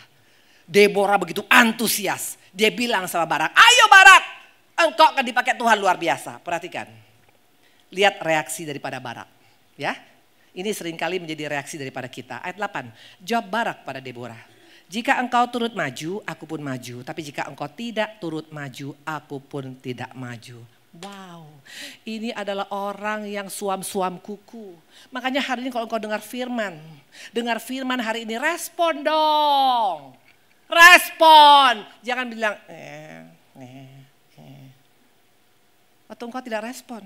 Deborah begitu antusias. Dia bilang sama Barak, ayo Barak, engkau akan dipakai Tuhan luar biasa. Perhatikan, lihat reaksi daripada Barak. ya. Ini seringkali menjadi reaksi daripada kita. Ayat 8, jawab Barak pada Deborah. Jika engkau turut maju, aku pun maju. Tapi jika engkau tidak turut maju, aku pun tidak maju. Wow, ini adalah orang yang suam-suam kuku. Makanya hari ini kalau engkau dengar firman, dengar firman hari ini respon dong. Respon. Jangan bilang, eh, eh, eh. Atau engkau tidak respon.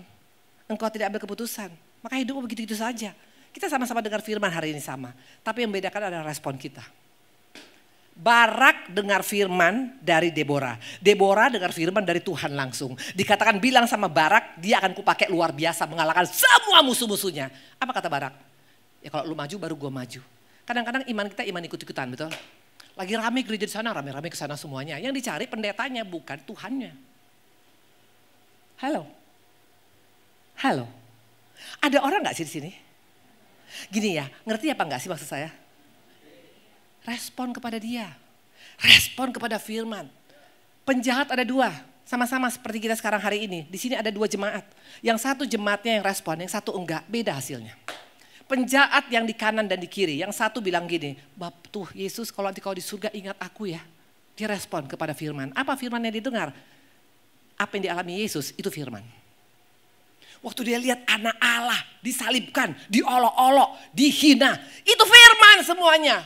Engkau tidak ambil keputusan. Maka hidupmu begitu begitu saja. Kita sama-sama dengar firman hari ini sama. Tapi yang membedakan adalah respon kita. Barak dengar firman dari Deborah. Deborah dengar firman dari Tuhan langsung. Dikatakan bilang sama Barak, dia akan kupakai luar biasa mengalahkan semua musuh-musuhnya. Apa kata Barak? Ya kalau lu maju baru gue maju. Kadang-kadang iman kita iman ikut-ikutan, betul? Lagi rame gereja di sana, rame-rame ke sana semuanya. Yang dicari pendetanya bukan Tuhannya. Halo. Halo. Ada orang nggak sih di sini? Gini ya, ngerti apa nggak sih maksud saya? Respon kepada dia. Respon kepada firman. Penjahat ada dua, sama-sama seperti kita sekarang hari ini. Di sini ada dua jemaat. Yang satu jemaatnya yang respon, yang satu enggak. Beda hasilnya. Penjahat yang di kanan dan di kiri. Yang satu bilang gini, Bap, tuh Yesus kalau nanti kau di surga ingat aku ya. Dia respon kepada firman. Apa firman yang didengar? Apa yang dialami Yesus itu firman. Waktu dia lihat anak Allah disalibkan, diolok-olok, dihina. Itu firman semuanya.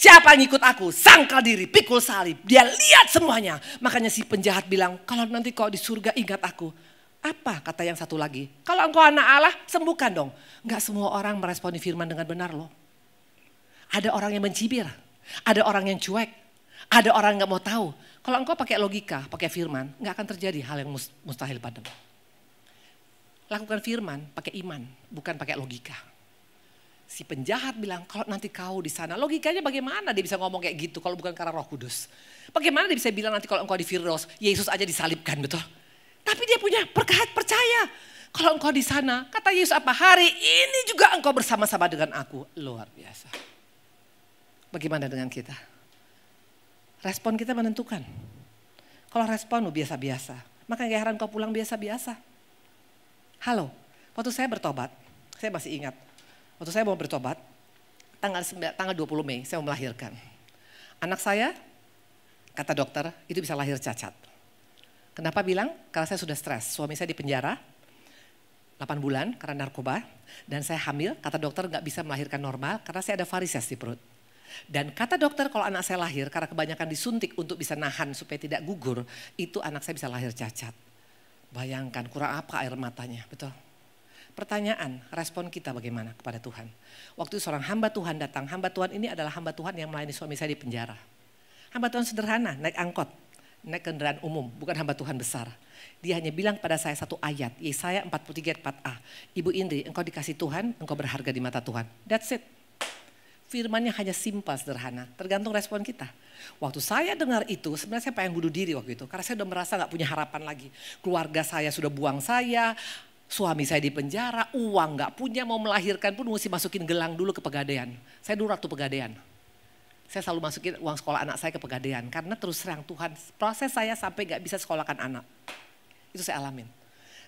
Siapa yang ikut aku? Sangkal diri, pikul salib. Dia lihat semuanya. Makanya si penjahat bilang, kalau nanti kau di surga ingat aku. Apa kata yang satu lagi? Kalau engkau anak Allah, sembuhkan dong. Enggak semua orang meresponi firman dengan benar loh. Ada orang yang mencibir, ada orang yang cuek, ada orang yang nggak mau tahu. Kalau engkau pakai logika, pakai firman, enggak akan terjadi hal yang mustahil padamu. Lakukan firman, pakai iman, bukan pakai logika. Si penjahat bilang, kalau nanti kau di sana, logikanya bagaimana dia bisa ngomong kayak gitu kalau bukan karena roh kudus. Bagaimana dia bisa bilang nanti kalau engkau di Firdaus, Yesus aja disalibkan betul. Tapi dia punya perkahat percaya. Kalau engkau di sana, kata Yesus apa? Hari ini juga engkau bersama-sama dengan aku. Luar biasa. Bagaimana dengan kita? Respon kita menentukan. Kalau respon lu biasa-biasa, maka gak heran kau pulang biasa-biasa. Halo, waktu saya bertobat, saya masih ingat Waktu saya mau bertobat, tanggal, tanggal 20 Mei saya mau melahirkan. Anak saya, kata dokter, itu bisa lahir cacat. Kenapa bilang? Karena saya sudah stres. Suami saya di penjara, 8 bulan karena narkoba dan saya hamil kata dokter nggak bisa melahirkan normal karena saya ada varises di perut. Dan kata dokter kalau anak saya lahir karena kebanyakan disuntik untuk bisa nahan supaya tidak gugur itu anak saya bisa lahir cacat. Bayangkan kurang apa air matanya betul. Pertanyaan, respon kita bagaimana kepada Tuhan? Waktu seorang hamba Tuhan datang, hamba Tuhan ini adalah hamba Tuhan yang melayani suami saya di penjara. Hamba Tuhan sederhana, naik angkot, naik kendaraan umum, bukan hamba Tuhan besar. Dia hanya bilang pada saya satu ayat, Yesaya 43 4a. Ibu Indri, engkau dikasih Tuhan, engkau berharga di mata Tuhan. That's it. Firmannya hanya simpel, sederhana, tergantung respon kita. Waktu saya dengar itu, sebenarnya saya pengen bunuh diri waktu itu. Karena saya udah merasa nggak punya harapan lagi. Keluarga saya sudah buang saya, Suami saya di penjara, uang nggak punya, mau melahirkan pun mesti masukin gelang dulu ke pegadaian. Saya dulu waktu pegadaian. Saya selalu masukin uang sekolah anak saya ke pegadaian. Karena terus terang Tuhan, proses saya sampai nggak bisa sekolahkan anak. Itu saya alamin.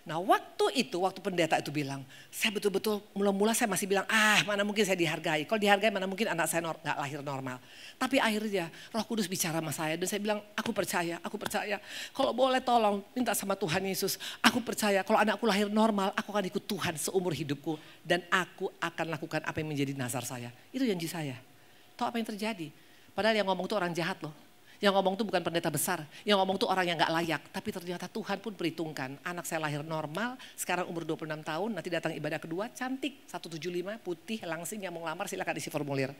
Nah waktu itu, waktu pendeta itu bilang, saya betul-betul mula-mula saya masih bilang, ah mana mungkin saya dihargai. Kalau dihargai mana mungkin anak saya nggak lahir normal. Tapi akhirnya roh kudus bicara sama saya dan saya bilang, aku percaya, aku percaya. Kalau boleh tolong minta sama Tuhan Yesus, aku percaya kalau anakku lahir normal, aku akan ikut Tuhan seumur hidupku. Dan aku akan lakukan apa yang menjadi nazar saya. Itu janji saya. Tahu apa yang terjadi? Padahal yang ngomong itu orang jahat loh. Yang ngomong tuh bukan pendeta besar, yang ngomong tuh orang yang gak layak. Tapi ternyata Tuhan pun perhitungkan. Anak saya lahir normal, sekarang umur 26 tahun, nanti datang ibadah kedua, cantik, 175, putih, langsing, yang mau ngelamar silahkan isi formulir.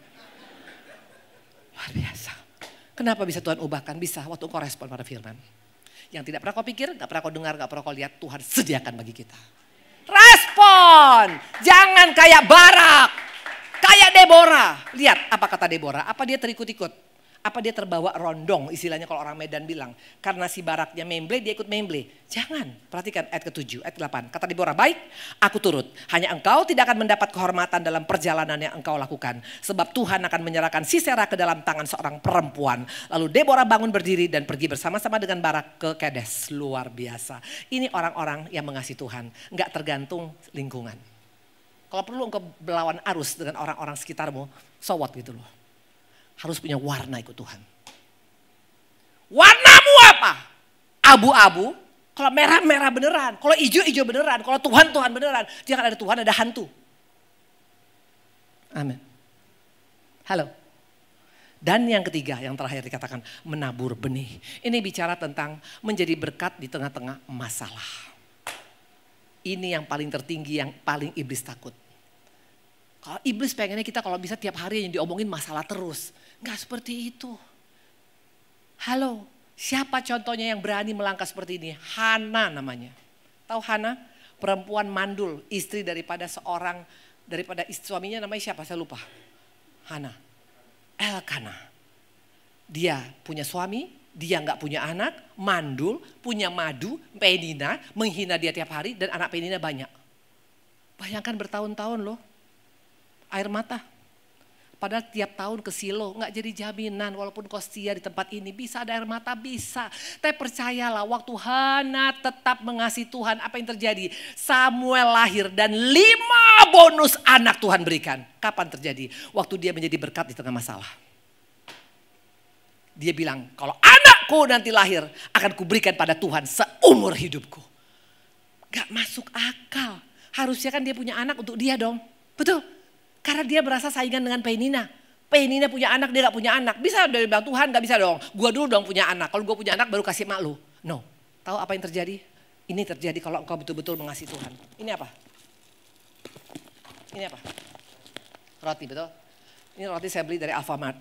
Luar biasa. Kenapa bisa Tuhan ubahkan? Bisa waktu kau respon pada firman. Yang tidak pernah kau pikir, gak pernah kau dengar, gak pernah kau lihat, Tuhan sediakan bagi kita. Respon, jangan kayak barak, kayak Deborah. Lihat apa kata Deborah, apa dia terikut-ikut. Apa dia terbawa rondong istilahnya kalau orang Medan bilang. Karena si baraknya memble dia ikut memble. Jangan. Perhatikan ayat ke-7, ayat delapan Kata Deborah, baik aku turut. Hanya engkau tidak akan mendapat kehormatan dalam perjalanan yang engkau lakukan. Sebab Tuhan akan menyerahkan Sisera ke dalam tangan seorang perempuan. Lalu Deborah bangun berdiri dan pergi bersama-sama dengan Barak ke Kedes. Luar biasa. Ini orang-orang yang mengasihi Tuhan. Enggak tergantung lingkungan. Kalau perlu engkau berlawan arus dengan orang-orang sekitarmu, sowot gitu loh harus punya warna ikut Tuhan. Warnamu apa? Abu-abu. Kalau merah, merah beneran. Kalau hijau, hijau beneran. Kalau Tuhan, Tuhan beneran. Jangan ada Tuhan, ada hantu. Amin. Halo. Dan yang ketiga, yang terakhir dikatakan menabur benih. Ini bicara tentang menjadi berkat di tengah-tengah masalah. Ini yang paling tertinggi, yang paling iblis takut. Kalau iblis pengennya kita kalau bisa tiap hari yang diomongin masalah terus. Enggak seperti itu. Halo, siapa contohnya yang berani melangkah seperti ini? Hana namanya. Tahu Hana? Perempuan mandul, istri daripada seorang daripada istri suaminya namanya siapa? Saya lupa. Hana. Elkana. Dia punya suami, dia nggak punya anak, mandul, punya madu, Penina, menghina dia tiap hari dan anak Penina banyak. Bayangkan bertahun-tahun loh air mata. Padahal tiap tahun ke silo, nggak jadi jaminan walaupun kau di tempat ini. Bisa ada air mata, bisa. Tapi percayalah waktu Hana tetap mengasihi Tuhan, apa yang terjadi? Samuel lahir dan lima bonus anak Tuhan berikan. Kapan terjadi? Waktu dia menjadi berkat di tengah masalah. Dia bilang, kalau anakku nanti lahir, akan kuberikan pada Tuhan seumur hidupku. Gak masuk akal. Harusnya kan dia punya anak untuk dia dong. Betul? Karena dia merasa saingan dengan Penina. Penina punya anak, dia gak punya anak. Bisa dari bilang, Tuhan gak bisa dong. Gua dulu dong punya anak. Kalau gue punya anak baru kasih mak lu. No. Tahu apa yang terjadi? Ini terjadi kalau engkau betul-betul mengasihi Tuhan. Ini apa? Ini apa? Roti betul? Ini roti saya beli dari Alfamart.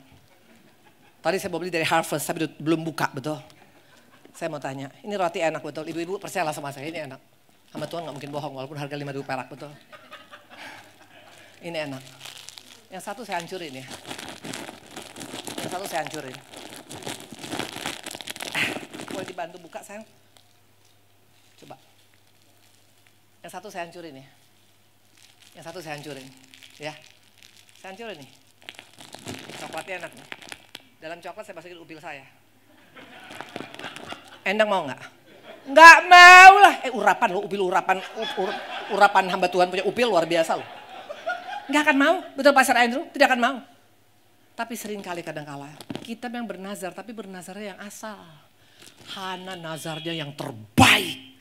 Tadi saya mau beli dari Harvest, tapi belum buka betul. Saya mau tanya, ini roti enak betul. Ibu-ibu percayalah sama saya, ini enak. Sama Tuhan gak mungkin bohong walaupun harga 5.000 perak betul. Ini enak. Yang satu saya hancurin ya. Yang satu saya hancurin. Boleh dibantu buka sayang? Coba. Yang satu saya hancurin ya. Yang satu saya hancurin. Ya. Saya hancurin nih. Coklatnya enak nih. Dalam coklat saya masukin upil saya. Endang mau nggak? Nggak mau lah. Eh urapan loh, upil urapan. urapan hamba Tuhan punya upil luar biasa loh nggak akan mau, betul Pastor Andrew, tidak akan mau. Tapi sering kadang kadangkala kita yang bernazar, tapi bernazarnya yang asal. Hana nazarnya yang terbaik.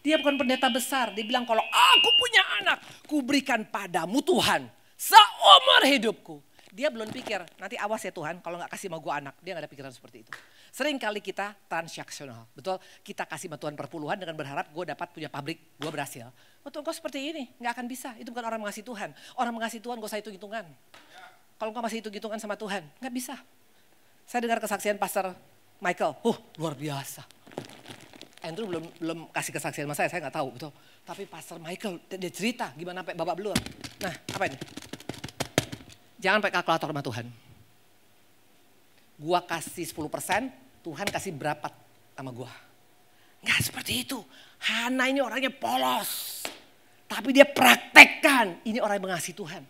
Dia bukan pendeta besar, dia bilang kalau aku punya anak, ku padamu Tuhan seumur hidupku. Dia belum pikir, nanti awas ya Tuhan kalau nggak kasih mau gue anak. Dia nggak ada pikiran seperti itu. Sering kali kita transaksional, betul? Kita kasih bantuan perpuluhan dengan berharap gue dapat punya pabrik, gue berhasil. Betul, engkau seperti ini, nggak akan bisa. Itu bukan orang mengasihi Tuhan. Orang mengasihi Tuhan gue usah hitung-hitungan. Kalau engkau masih hitung-hitungan sama Tuhan, nggak bisa. Saya dengar kesaksian Pastor Michael, huh luar biasa. Andrew belum belum kasih kesaksian sama saya, saya nggak tahu betul. Tapi Pastor Michael dia cerita gimana sampai babak belur. Nah apa ini? Jangan pakai kalkulator sama Tuhan. Gua kasih 10%, Tuhan kasih berapa sama gua? Enggak seperti itu. Hana ini orangnya polos. Tapi dia praktekkan. Ini orang yang mengasihi Tuhan.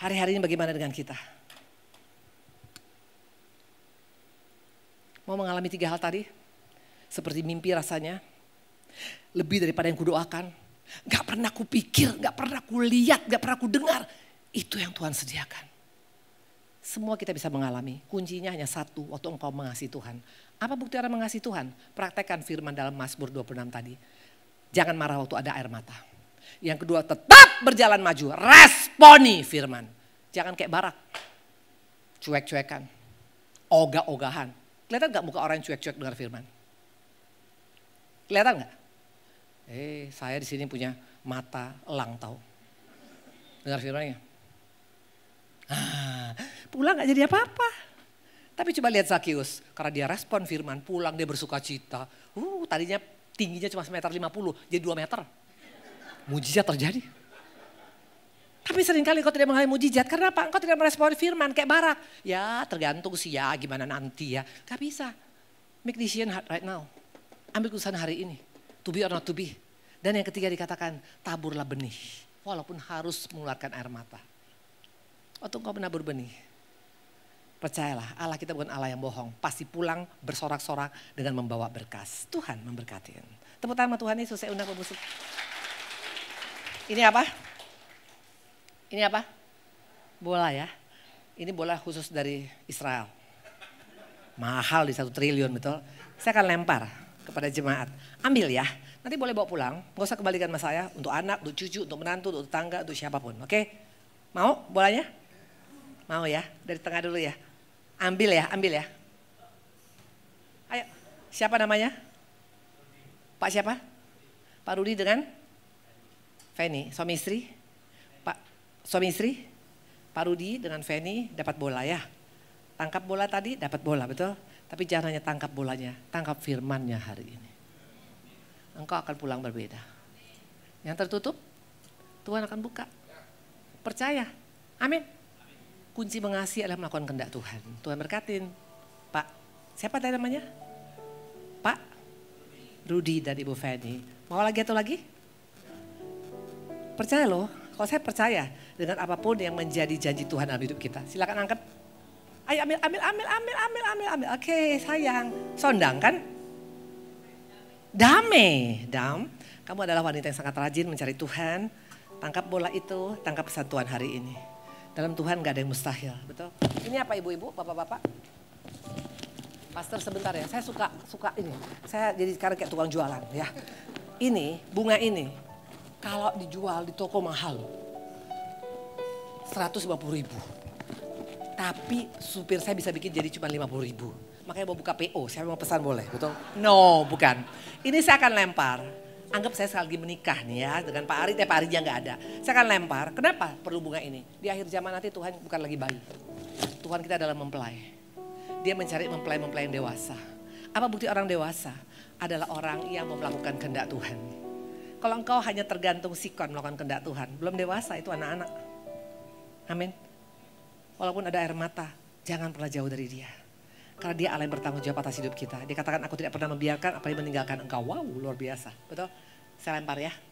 Hari-hari ini bagaimana dengan kita? Mau mengalami tiga hal tadi? Seperti mimpi rasanya. Lebih daripada yang kudoakan. Gak pernah kupikir, gak pernah kulihat, gak pernah kudengar. Itu yang Tuhan sediakan. Semua kita bisa mengalami. Kuncinya hanya satu, waktu engkau mengasihi Tuhan. Apa bukti orang mengasihi Tuhan? Praktekkan firman dalam Mazmur 26 tadi. Jangan marah waktu ada air mata. Yang kedua, tetap berjalan maju. Responi firman. Jangan kayak barak. Cuek-cuekan. Ogah-ogahan. Kelihatan gak muka orang yang cuek-cuek dengar firman? Kelihatan gak? Eh, saya di sini punya mata elang tahu. Dengar firmannya. Ah, pulang gak jadi apa-apa. Tapi coba lihat Zakius, karena dia respon firman, pulang dia bersuka cita. Uh, tadinya tingginya cuma semeter lima puluh, jadi 2 meter. Mujizat terjadi. Tapi seringkali kau tidak mengalami mujizat, karena apa? Kau tidak merespon firman, kayak barak. Ya tergantung sih ya, gimana nanti ya. Gak bisa. Make decision right now. Ambil keputusan hari ini. To be or not to be. Dan yang ketiga dikatakan, taburlah benih. Walaupun harus mengeluarkan air mata. Waktu kau menabur benih, Percayalah, Allah kita bukan Allah yang bohong. Pasti pulang bersorak-sorak dengan membawa berkas. Tuhan memberkati. Tepuk tangan Tuhan Yesus, saya undang pebusuk. Ini apa? Ini apa? Bola ya. Ini bola khusus dari Israel. Mahal di satu triliun betul. Saya akan lempar kepada jemaat. Ambil ya, nanti boleh bawa pulang. Gak usah kembalikan sama saya, untuk anak, untuk cucu, untuk menantu, untuk tetangga, untuk siapapun. Oke? Mau bolanya? Mau ya? Dari tengah dulu ya. Ambil ya, ambil ya. Ayo, siapa namanya? Pak siapa? Pak Rudi dengan Feni, suami istri. Pak suami istri, Pak Rudi dengan Feni dapat bola ya. Tangkap bola tadi dapat bola betul. Tapi jangan hanya tangkap bolanya, tangkap firmannya hari ini. Engkau akan pulang berbeda. Yang tertutup, Tuhan akan buka. Percaya. Amin kunci mengasihi adalah melakukan kehendak Tuhan. Tuhan berkatin, Pak, siapa tadi namanya? Pak Rudi dan Ibu Fanny. Mau lagi atau lagi? Percaya loh, kalau saya percaya dengan apapun yang menjadi janji Tuhan dalam hidup kita. Silakan angkat. Ayo ambil, ambil, ambil, ambil, ambil, ambil, ambil. Oke okay, sayang, sondang kan? Dame, dam. Kamu adalah wanita yang sangat rajin mencari Tuhan. Tangkap bola itu, tangkap pesan hari ini. Dalam Tuhan gak ada yang mustahil, betul? Ini apa ibu-ibu, bapak-bapak? Pastor sebentar ya, saya suka suka ini. Saya jadi sekarang kayak tukang jualan ya. Ini bunga ini kalau dijual di toko mahal 150 ribu. Tapi supir saya bisa bikin jadi cuma 50 ribu. Makanya mau buka PO, saya mau pesan boleh, betul? No, bukan. Ini saya akan lempar anggap saya lagi menikah nih ya dengan gitu Pak Ari, tapi Pak Ari nggak ada. Saya akan lempar, kenapa perlu bunga ini? Di akhir zaman nanti Tuhan bukan lagi bayi. Tuhan kita adalah mempelai. Dia mencari mempelai-mempelai yang dewasa. Apa bukti orang dewasa? Adalah orang yang mau melakukan kehendak Tuhan. Kalau engkau hanya tergantung sikon melakukan kehendak Tuhan, belum dewasa itu anak-anak. Amin. Walaupun ada air mata, jangan pernah jauh dari dia. Karena dia Allah yang bertanggung jawab atas hidup kita. Dia katakan aku tidak pernah membiarkan apa yang meninggalkan engkau. Wow luar biasa. Betul? Saya lempar ya.